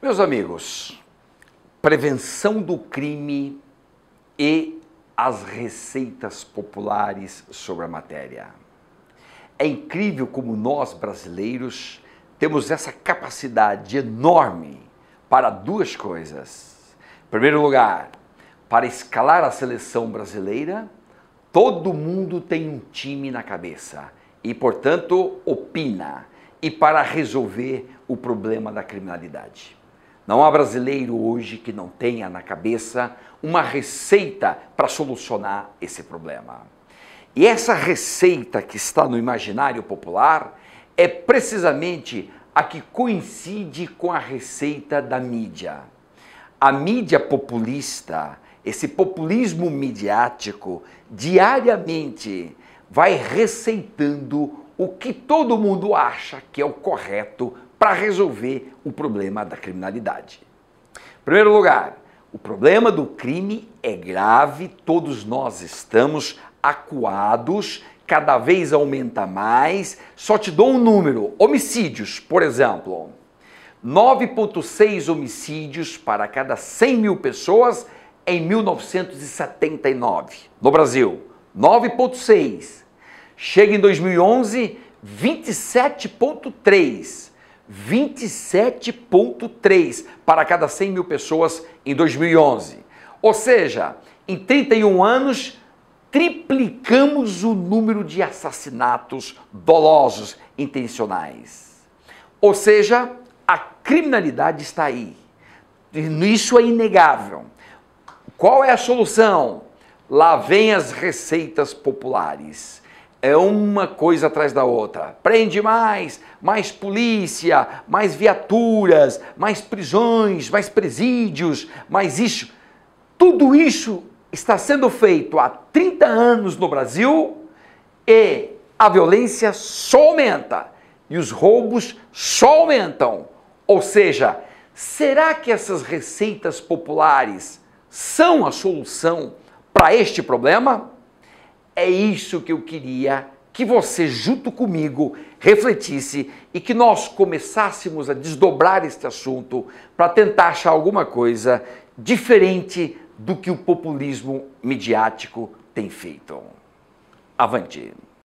Meus amigos, prevenção do crime e as receitas populares sobre a matéria. É incrível como nós brasileiros temos essa capacidade enorme para duas coisas. Em primeiro lugar, para escalar a seleção brasileira, todo mundo tem um time na cabeça e, portanto, opina e para resolver o problema da criminalidade. Não há brasileiro hoje que não tenha na cabeça uma receita para solucionar esse problema. E essa receita que está no imaginário popular é precisamente a que coincide com a receita da mídia. A mídia populista, esse populismo midiático, diariamente vai receitando o que todo mundo acha que é o correto para resolver o problema da criminalidade. Em primeiro lugar, o problema do crime é grave, todos nós estamos acuados, cada vez aumenta mais. Só te dou um número: homicídios, por exemplo. 9,6 homicídios para cada 100 mil pessoas em 1979. No Brasil, 9,6. Chega em 2011, 27,3. 27,3 para cada 100 mil pessoas em 2011. Ou seja, em 31 anos, triplicamos o número de assassinatos dolosos intencionais. Ou seja, a criminalidade está aí. Isso é inegável. Qual é a solução? Lá vem as receitas populares é uma coisa atrás da outra. Prende mais, mais polícia, mais viaturas, mais prisões, mais presídios, mais isso. Tudo isso está sendo feito há 30 anos no Brasil e a violência só aumenta e os roubos só aumentam. Ou seja, será que essas receitas populares são a solução para este problema? É isso que eu queria que você, junto comigo, refletisse e que nós começássemos a desdobrar este assunto para tentar achar alguma coisa diferente do que o populismo midiático tem feito. Avante!